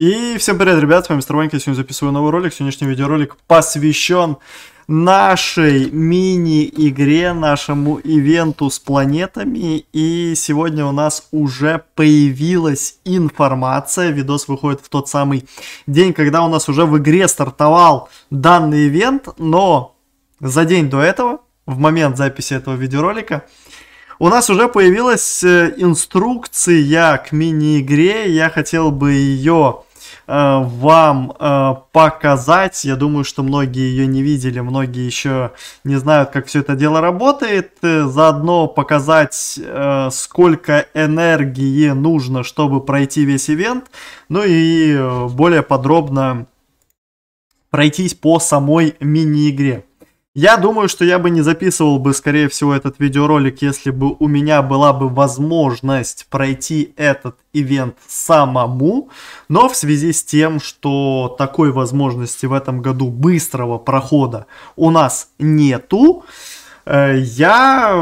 И всем привет, ребят, с вами Мистер Ванька, сегодня записываю новый ролик. Сегодняшний видеоролик посвящен нашей мини-игре, нашему ивенту с планетами. И сегодня у нас уже появилась информация. Видос выходит в тот самый день, когда у нас уже в игре стартовал данный ивент. Но за день до этого, в момент записи этого видеоролика, у нас уже появилась э, инструкция к мини-игре. Я хотел бы ее э, вам э, показать. Я думаю, что многие ее не видели, многие еще не знают, как все это дело работает. Э, заодно показать, э, сколько энергии нужно, чтобы пройти весь ивент. Ну и э, более подробно пройтись по самой мини-игре. Я думаю, что я бы не записывал бы, скорее всего, этот видеоролик, если бы у меня была бы возможность пройти этот ивент самому. Но в связи с тем, что такой возможности в этом году быстрого прохода у нас нету, э, я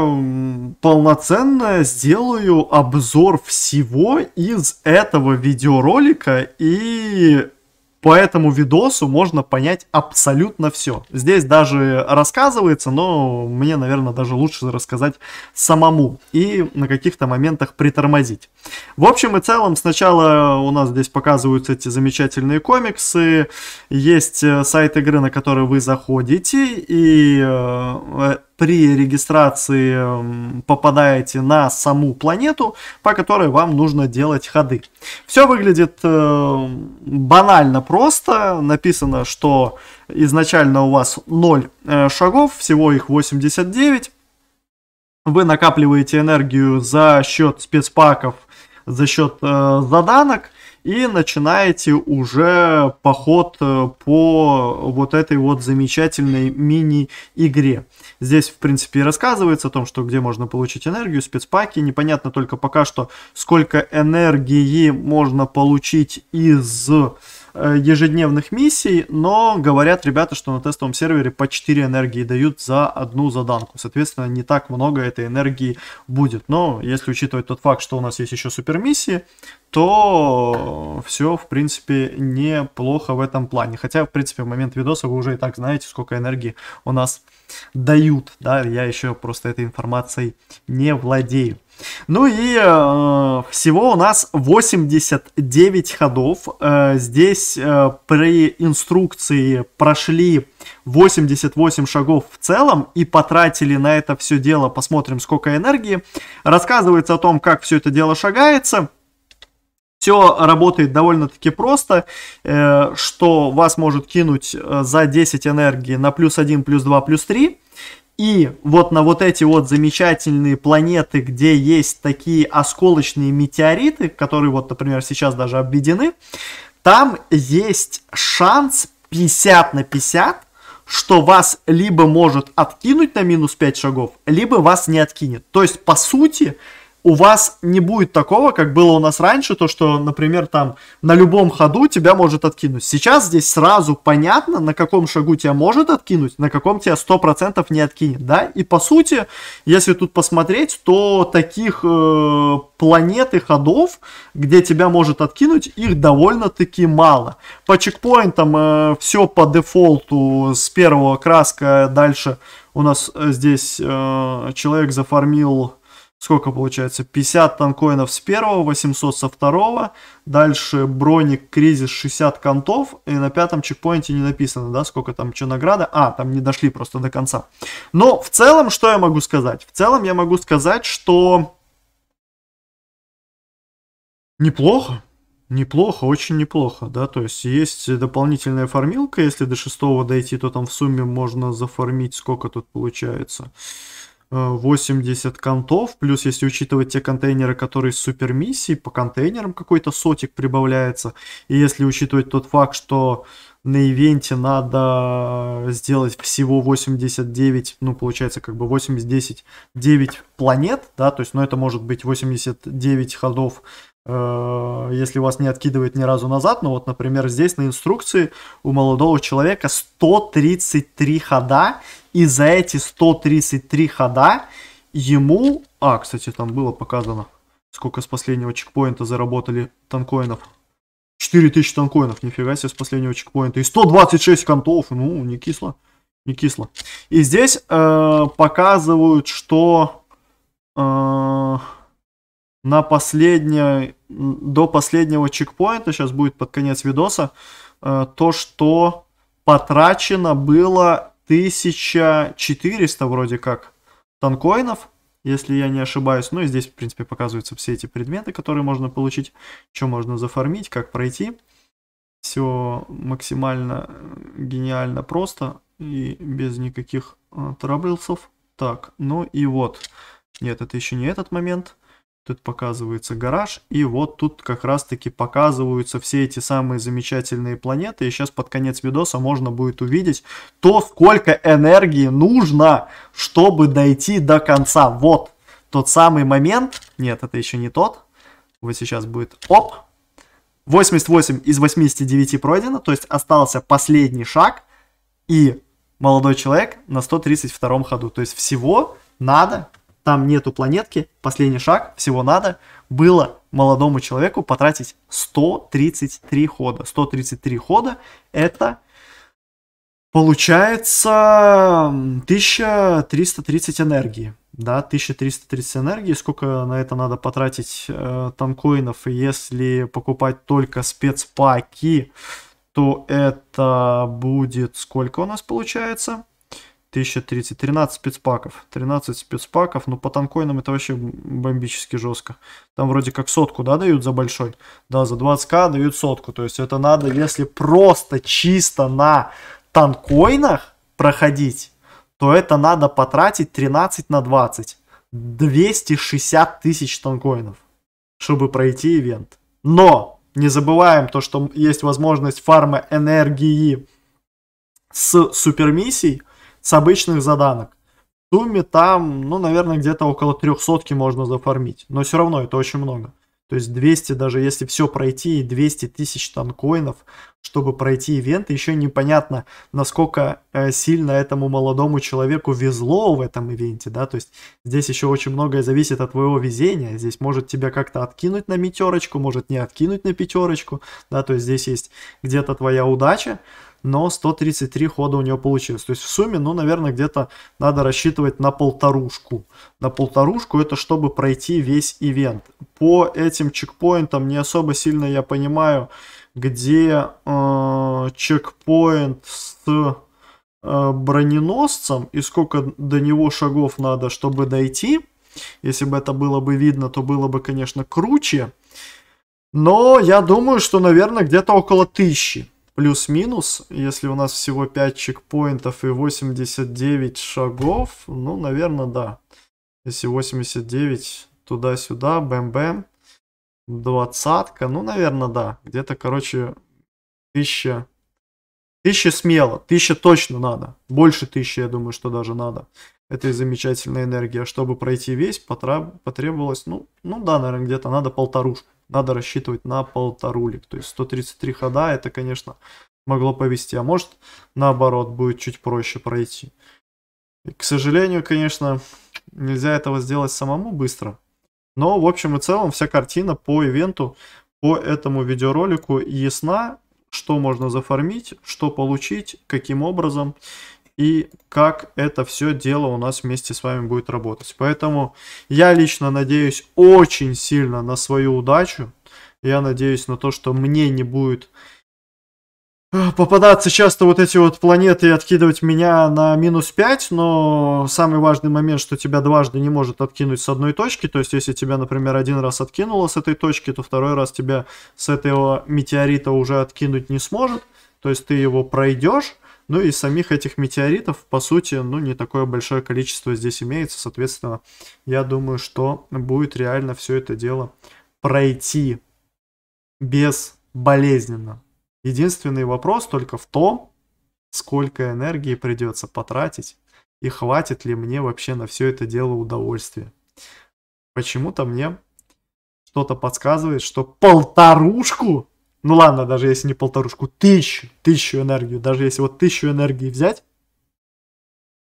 полноценно сделаю обзор всего из этого видеоролика и по этому видосу можно понять абсолютно все. Здесь даже рассказывается, но мне, наверное, даже лучше рассказать самому и на каких-то моментах притормозить. В общем и целом, сначала у нас здесь показываются эти замечательные комиксы, есть э, сайт игры, на который вы заходите, и э, э, при регистрации эм, попадаете на саму планету, по которой вам нужно делать ходы. Все выглядит эм, банально просто. Написано, что изначально у вас 0 э, шагов, всего их 89. Вы накапливаете энергию за счет спецпаков, за счет э, заданок и начинаете уже поход э, по вот этой вот замечательной мини-игре. Здесь, в принципе, и рассказывается о том, что где можно получить энергию, спецпаки. Непонятно только пока что, сколько энергии можно получить из Э, ежедневных миссий, но говорят ребята, что на тестовом сервере по 4 энергии дают за одну заданку. Соответственно, не так много этой энергии будет. Но если учитывать тот факт, что у нас есть еще супермиссии, то все, в принципе, неплохо в этом плане. Хотя, в принципе, в момент видоса вы уже и так знаете, сколько энергии у нас дают. Да, я еще просто этой информацией не владею. Ну и э, всего у нас 89 ходов. Э, здесь э, при инструкции прошли 88 шагов в целом и потратили на это все дело, посмотрим сколько энергии. Рассказывается о том, как все это дело шагается. Все работает довольно-таки просто, э, что вас может кинуть э, за 10 энергии на плюс 1, плюс 2, плюс 3. И вот на вот эти вот замечательные планеты, где есть такие осколочные метеориты, которые вот, например, сейчас даже обведены, там есть шанс 50 на 50, что вас либо может откинуть на минус 5 шагов, либо вас не откинет. То есть, по сути, у вас не будет такого, как было у нас раньше, то, что, например, там на любом ходу тебя может откинуть. Сейчас здесь сразу понятно, на каком шагу тебя может откинуть, на каком тебя 100% не откинет, да? И по сути, если тут посмотреть, то таких э, планет и ходов, где тебя может откинуть, их довольно-таки мало. По чекпоинтам э, все по дефолту с первого краска дальше у нас э, здесь э, человек зафармил сколько получается, 50 танкоинов с первого, 800 со второго, дальше броник, кризис, 60 контов, и на пятом чекпоинте не написано, да, сколько там, что награда, а, там не дошли просто до конца. Но в целом, что я могу сказать? В целом я могу сказать, что неплохо, Неплохо, очень неплохо, да, то есть есть дополнительная фармилка, если до шестого дойти, то там в сумме можно зафармить, сколько тут получается. 80 э, контов, плюс если учитывать те контейнеры, которые с супермиссией, по контейнерам какой-то сотик прибавляется, и если учитывать тот факт, что на ивенте надо сделать всего 89, ну, получается, как бы 80 9 планет, да, то есть, ну, это может быть 89 ходов Э, если вас не откидывает ни разу назад, но вот, например, здесь на инструкции у молодого человека 133 хода, и за эти 133 хода ему... А, кстати, там было показано, сколько с последнего чекпоинта заработали танкоинов. 4000 танкоинов, нифига себе, с последнего чекпоинта. И 126 контов, ну, не кисло, не кисло. И здесь э, показывают, что... Э, на последнее, до последнего чекпоинта, сейчас будет под конец видоса, э, то, что потрачено было 1400 вроде как танкоинов, если я не ошибаюсь. Ну и здесь, в принципе, показываются все эти предметы, которые можно получить, что можно зафармить, как пройти. Все максимально э, гениально просто и без никаких э, траблсов. Так, ну и вот. Нет, это еще не этот момент. Тут показывается гараж. И вот тут как раз-таки показываются все эти самые замечательные планеты. И сейчас под конец видоса можно будет увидеть то, сколько энергии нужно, чтобы дойти до конца. Вот тот самый момент. Нет, это еще не тот. Вот сейчас будет оп. 88 из 89 пройдено, то есть остался последний шаг. И молодой человек на 132 ходу. То есть всего надо там нету планетки, последний шаг, всего надо, было молодому человеку потратить 133 хода. 133 хода это получается 1330 энергии. Да, 1330 энергии. Сколько на это надо потратить э, танкоинов, если покупать только спецпаки, то это будет сколько у нас получается? 1030, 13 спецпаков, 13 спецпаков, но ну, по танкоинам это вообще бомбически жестко. Там вроде как сотку, да, дают за большой? Да, за 20к дают сотку, то есть это надо, если просто чисто на танкоинах проходить, то это надо потратить 13 на 20, 260 тысяч танкоинов, чтобы пройти ивент. Но не забываем то, что есть возможность фарма энергии с супермиссий, с обычных заданок. В сумме там, ну, наверное, где-то около 300 можно зафармить. Но все равно это очень много. То есть 200, даже если все пройти, и 200 тысяч танкоинов, чтобы пройти ивент, еще непонятно, насколько э, сильно этому молодому человеку везло в этом ивенте, да, то есть здесь еще очень многое зависит от твоего везения, здесь может тебя как-то откинуть на метерочку, может не откинуть на пятерочку, да, то есть здесь есть где-то твоя удача, но 133 хода у него получилось. То есть в сумме, ну, наверное, где-то надо рассчитывать на полторушку. На полторушку это чтобы пройти весь ивент. По этим чекпоинтам не особо сильно я понимаю, где э, чекпоинт с э, броненосцем и сколько до него шагов надо, чтобы дойти. Если бы это было бы видно, то было бы, конечно, круче. Но я думаю, что, наверное, где-то около тысячи плюс-минус, если у нас всего 5 чекпоинтов и 89 шагов, ну, наверное, да. Если 89 туда-сюда, бэм-бэм, двадцатка, ну, наверное, да. Где-то, короче, тысяча. Тысяча смело, тысяча точно надо. Больше тысячи, я думаю, что даже надо. Это и замечательная энергия. А чтобы пройти весь, потреб потребовалось, ну, ну да, наверное, где-то надо полторушка надо рассчитывать на полторулик. То есть 133 хода это, конечно, могло повести. А может, наоборот, будет чуть проще пройти. И, к сожалению, конечно, нельзя этого сделать самому быстро. Но, в общем и целом, вся картина по ивенту, по этому видеоролику ясна, что можно зафармить, что получить, каким образом и как это все дело у нас вместе с вами будет работать. Поэтому я лично надеюсь очень сильно на свою удачу. Я надеюсь на то, что мне не будет э, попадаться часто вот эти вот планеты и откидывать меня на минус 5, но самый важный момент, что тебя дважды не может откинуть с одной точки, то есть если тебя, например, один раз откинуло с этой точки, то второй раз тебя с этого метеорита уже откинуть не сможет, то есть ты его пройдешь, ну и самих этих метеоритов, по сути, ну не такое большое количество здесь имеется. Соответственно, я думаю, что будет реально все это дело пройти безболезненно. Единственный вопрос только в том, сколько энергии придется потратить и хватит ли мне вообще на все это дело удовольствия. Почему-то мне что-то подсказывает, что полторушку ну ладно, даже если не полторушку, тысячу, тысячу энергию, даже если вот тысячу энергии взять,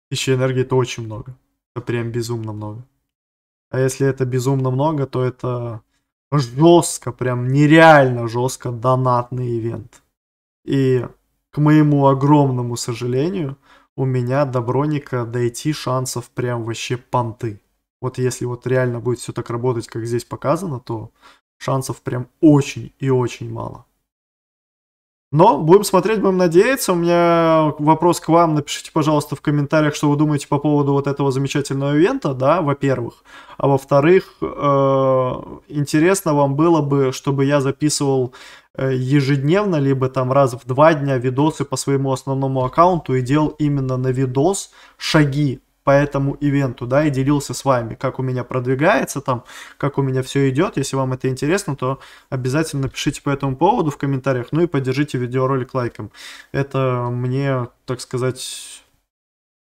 тысячу энергии это очень много, это прям безумно много. А если это безумно много, то это жестко, прям нереально жестко донатный ивент. И к моему огромному сожалению, у меня до Броника дойти шансов прям вообще понты. Вот если вот реально будет все так работать, как здесь показано, то шансов прям очень и очень мало. Но будем смотреть, будем надеяться. У меня вопрос к вам. Напишите, пожалуйста, в комментариях, что вы думаете по поводу вот этого замечательного ивента, да, во-первых. А во-вторых, э, интересно вам было бы, чтобы я записывал э, ежедневно, либо там раз в два дня видосы по своему основному аккаунту и делал именно на видос шаги по этому ивенту, да, и делился с вами, как у меня продвигается там, как у меня все идет. Если вам это интересно, то обязательно напишите по этому поводу в комментариях, ну и поддержите видеоролик лайком. Это мне, так сказать,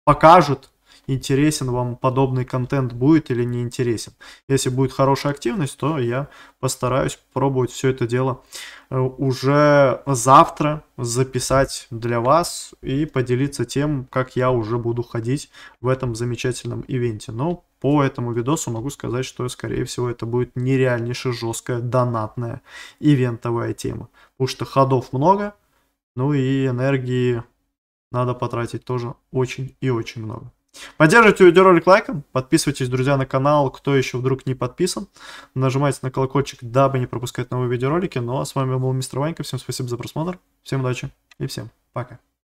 покажет, интересен вам подобный контент будет или не интересен. Если будет хорошая активность, то я постараюсь пробовать все это дело э, уже завтра записать для вас и поделиться тем, как я уже буду ходить в этом замечательном ивенте. Но по этому видосу могу сказать, что, скорее всего, это будет нереальнейшая жесткая донатная ивентовая тема. Потому что ходов много, ну и энергии надо потратить тоже очень и очень много. Поддерживайте видеоролик лайком, подписывайтесь, друзья, на канал, кто еще вдруг не подписан. Нажимайте на колокольчик, дабы не пропускать новые видеоролики. Ну а с вами был Мистер Ванька, всем спасибо за просмотр, всем удачи и всем пока.